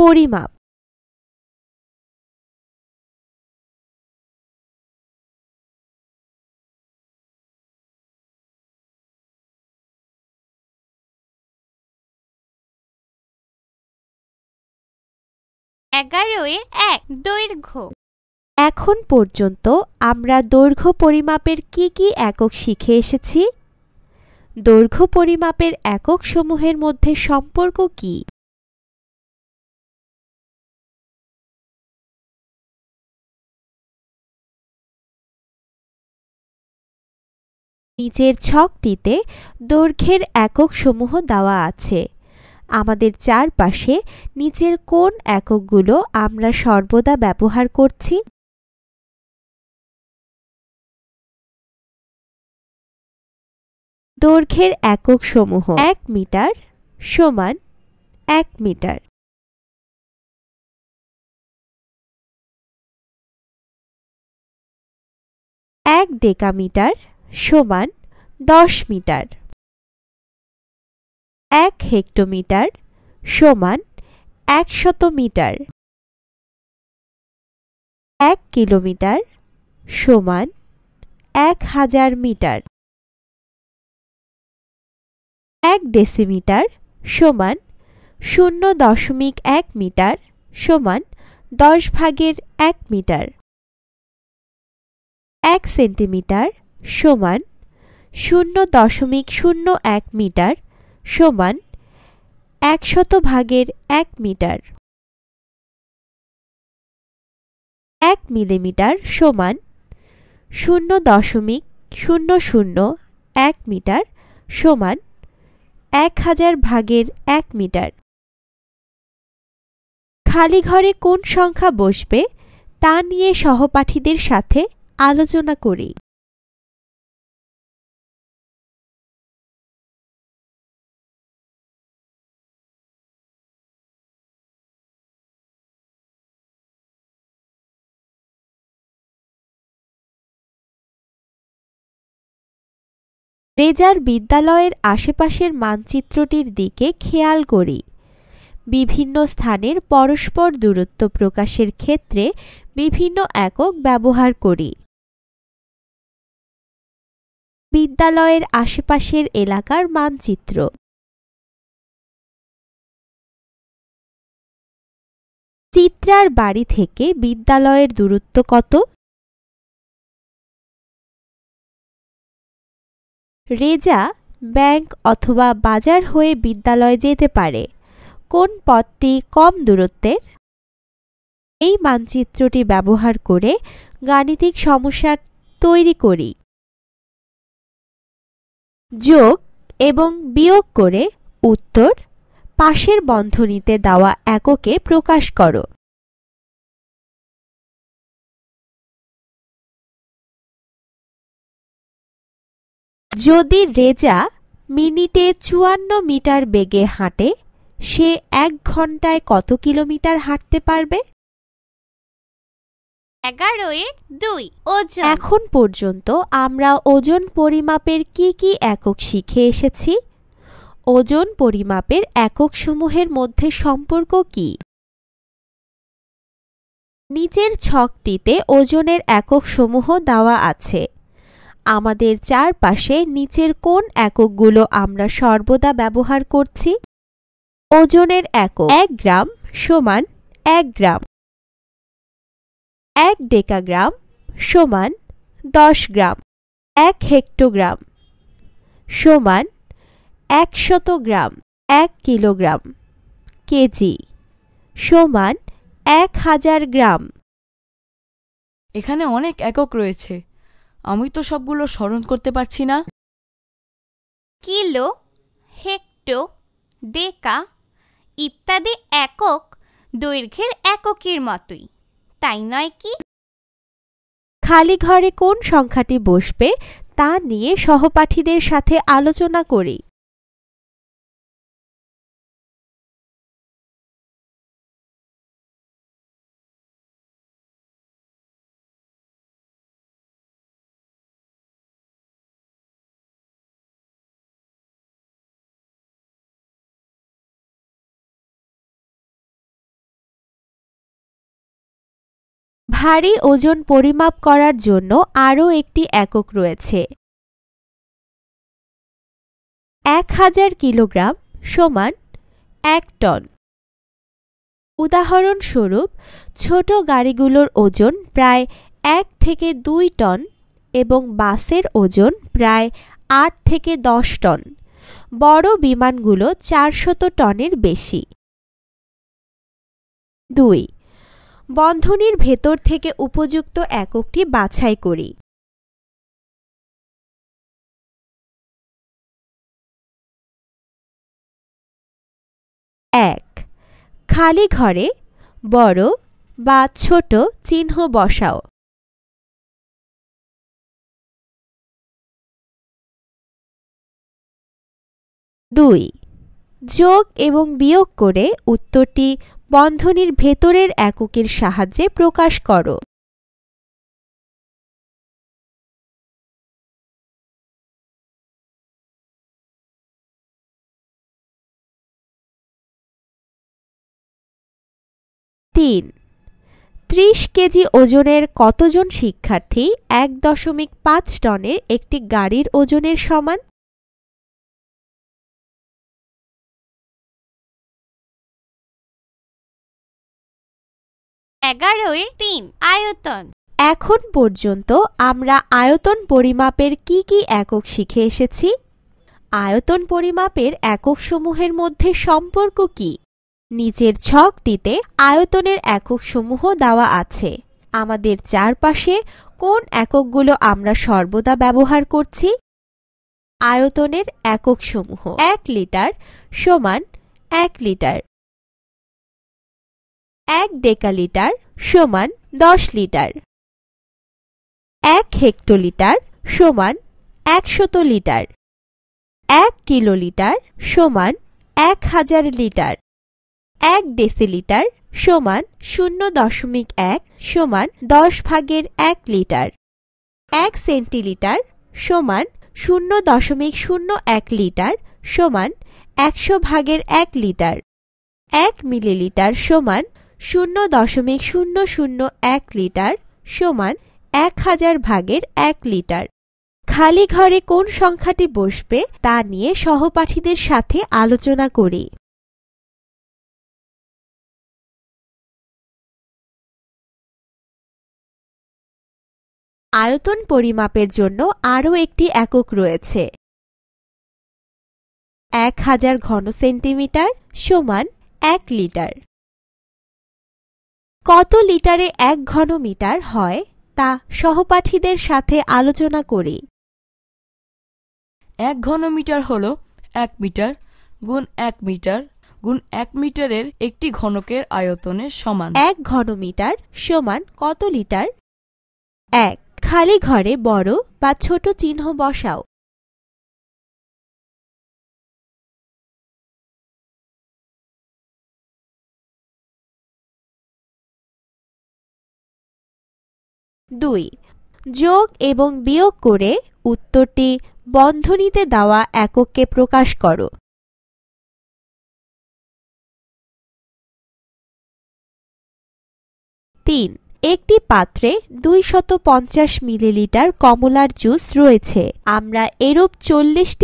পরিমাপ এগারোয় এক দৈর্ঘ্য এখন পর্যন্ত আমরা দৈর্ঘ্য পরিমাপের কি কি একক শিখে এসেছি দৈর্ঘ্য পরিমাপের একক সমূহের মধ্যে সম্পর্ক কী নিচের ছকটিতে দৈর্ঘ্যের একক সমূহ দেওয়া আছে আমাদের চারপাশে নিচের কোন এককগুলো আমরা সর্বদা ব্যবহার করছি দৈর্ঘ্যের একক সমূহ এক মিটার সমান এক মিটার এক ডেকামিটার সমান দশ মিটার এক হেক্টোমিটার সমান একশত মিটার এক কিলোমিটার সমান এক হাজার মিটার এক ডেসিমিটার সমান শূন্য দশমিক এক মিটার সমান দশ ভাগের এক মিটার এক সেন্টিমিটার সমান শূন্য দশমিক শূন্য এক মিটার সমান একশত ভাগের এক মিটার এক মিলিমিটার সমান শূন্য দশমিক শূন্য শূন্য এক মিটার সমান এক হাজার ভাগের এক মিটার খালি ঘরে কোন সংখ্যা বসবে তা নিয়ে সহপাঠীদের সাথে আলোচনা করি রেজার বিদ্যালয়ের আশেপাশের মানচিত্রটির দিকে খেয়াল করি বিভিন্ন স্থানের পরস্পর দূরত্ব প্রকাশের ক্ষেত্রে বিভিন্ন একক ব্যবহার করি বিদ্যালয়ের আশেপাশের এলাকার মানচিত্র চিত্রার বাড়ি থেকে বিদ্যালয়ের দূরত্ব কত রেজা ব্যাংক অথবা বাজার হয়ে বিদ্যালয় যেতে পারে কোন পথটি কম দূরত্বের এই মানচিত্রটি ব্যবহার করে গাণিতিক সমস্যা তৈরি করি যোগ এবং বিয়োগ করে উত্তর পাশের বন্ধনীতে দেওয়া এককে প্রকাশ করো যদি রেজা মিনিটে চুয়ান্ন মিটার বেগে হাঁটে সে এক ঘন্টায় কত কিলোমিটার হাঁটতে পারবে দুই এখন পর্যন্ত আমরা ওজন পরিমাপের কি কি একক শিখে এসেছি ওজন পরিমাপের একক সমূহের মধ্যে সম্পর্ক কি নিচের ছকটিতে ওজনের একক সমূহ দেওয়া আছে আমাদের চারপাশে নিচের কোন এককগুলো আমরা সর্বদা ব্যবহার করছি ওজনের একক এক গ্রাম সমান এক গ্রাম এক ডেকাগ্রাম সমান দশ গ্রাম এক হেক্টোগ্রাম সমান একশত গ্রাম এক কিলোগ্রাম কেজি সমান এক হাজার গ্রাম এখানে অনেক একক রয়েছে আমি তো সবগুলো স্মরণ করতে পারছি না কিলো হেক্টো ডেকা ইত্যাদি একক দৈর্ঘ্যের এককের মতোই তাই নয় কি খালি ঘরে কোন সংখ্যাটি বসবে তা নিয়ে সহপাঠীদের সাথে আলোচনা করি ভারী ওজন পরিমাপ করার জন্য আরও একটি একক রয়েছে এক হাজার কিলোগ্রাম সমান এক টন উদাহরণস্বরূপ ছোট গাড়িগুলোর ওজন প্রায় এক থেকে দুই টন এবং বাসের ওজন প্রায় আট থেকে দশ টন বড় বিমানগুলো চারশত টনের বেশি দুই বন্ধনীর ভেতর থেকে উপযুক্ত এককটি বাছাই করি এক খালি ঘরে বড় বা ছোট চিহ্ন বসাও দুই যোগ এবং বিয়োগ করে উত্তরটি বন্ধনীর ভেতরের এককের সাহায্যে প্রকাশ করো তিন ত্রিশ কেজি ওজনের কতজন শিক্ষার্থী এক দশমিক পাঁচ টনের একটি গাড়ির ওজনের সমান এগারোয় তিন আয়তন এখন পর্যন্ত আমরা আয়তন পরিমাপের কি কি একক শিখে এসেছি আয়তন পরিমাপের একক সমূহের মধ্যে সম্পর্ক কি নিচের ছকটিতে আয়তনের একক সমূহ দেওয়া আছে আমাদের চারপাশে কোন এককগুলো আমরা সর্বদা ব্যবহার করছি আয়তনের একক সমূহ এক লিটার সমান এক লিটার এক ডেকালিটার সমান দশ লিটার এক লিটার সমান একশত লিটার এক কিলোলিটার সমান এক হাজার লিটার এক ডেসিলিটার সমান শূন্য দশমিক এক সমান দশ ভাগের এক লিটার এক সেন্টিলিটার সমান শূন্য দশমিক শূন্য এক লিটার সমান একশো ভাগের এক লিটার এক মিলিলিটার সমান শূন্য দশমিক শূন্য শূন্য এক লিটার সমান এক হাজার ভাগের এক লিটার খালি ঘরে কোন সংখ্যাটি বসবে তা নিয়ে সহপাঠীদের সাথে আলোচনা করি আয়তন পরিমাপের জন্য আরও একটি একক রয়েছে এক হাজার ঘন সেন্টিমিটার সমান এক লিটার কত লিটারে এক ঘন মিটার হয় তা সহপাঠীদের সাথে আলোচনা করি এক ঘন মিটার হল এক মিটার গুণ এক মিটার গুণ এক মিটারের একটি ঘনকের আয়তনের সমান এক ঘন মিটার সমান কত লিটার এক খালি ঘরে বড় বা ছোট চিহ্ন বসাও দুই যোগ এবং বিয়োগ করে উত্তরটি বন্ধনীতে দেওয়া এককে প্রকাশ করো তিন একটি পাত্রে দুই শত পঞ্চাশ মিলিলিটার কমলার জুস রয়েছে আমরা এরূপ চল্লিশটি